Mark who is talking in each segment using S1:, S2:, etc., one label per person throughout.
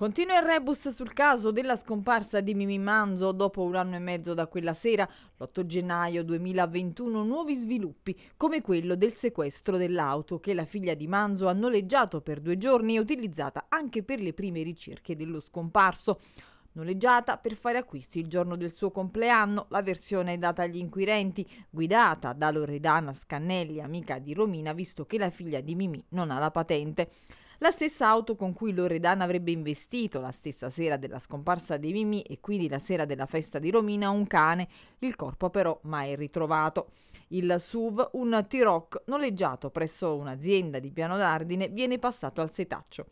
S1: Continua il rebus sul caso della scomparsa di Mimi Manzo dopo un anno e mezzo da quella sera, l'8 gennaio 2021, nuovi sviluppi come quello del sequestro dell'auto che la figlia di Manzo ha noleggiato per due giorni e utilizzata anche per le prime ricerche dello scomparso. Noleggiata per fare acquisti il giorno del suo compleanno, la versione è data agli inquirenti, guidata da Loredana Scannelli, amica di Romina, visto che la figlia di Mimi non ha la patente. La stessa auto con cui Loredana avrebbe investito la stessa sera della scomparsa di Mimì e quindi la sera della festa di Romina un cane, il corpo però mai ritrovato. Il SUV, un T-Rock noleggiato presso un'azienda di Piano d'Ardine, viene passato al setaccio.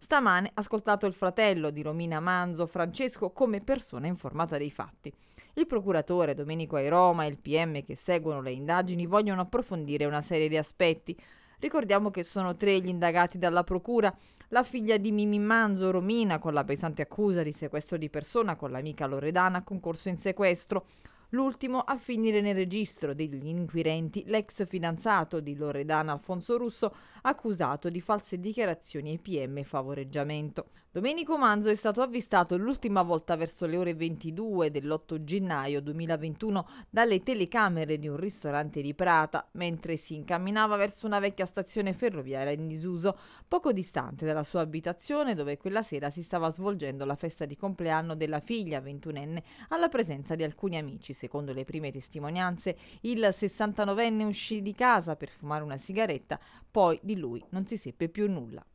S1: Stamane ha ascoltato il fratello di Romina Manzo, Francesco, come persona informata dei fatti. Il procuratore Domenico Airoma e il PM che seguono le indagini vogliono approfondire una serie di aspetti, Ricordiamo che sono tre gli indagati dalla procura. La figlia di Mimi Manzo, Romina, con la pesante accusa di sequestro di persona con l'amica Loredana, concorso in sequestro. L'ultimo a finire nel registro degli inquirenti l'ex fidanzato di Loredana Alfonso Russo, accusato di false dichiarazioni e PM favoreggiamento. Domenico Manzo è stato avvistato l'ultima volta verso le ore 22 dell'8 gennaio 2021 dalle telecamere di un ristorante di Prata, mentre si incamminava verso una vecchia stazione ferroviaria in disuso, poco distante dalla sua abitazione dove quella sera si stava svolgendo la festa di compleanno della figlia ventunenne alla presenza di alcuni amici Secondo le prime testimonianze, il 69enne uscì di casa per fumare una sigaretta, poi di lui non si seppe più nulla.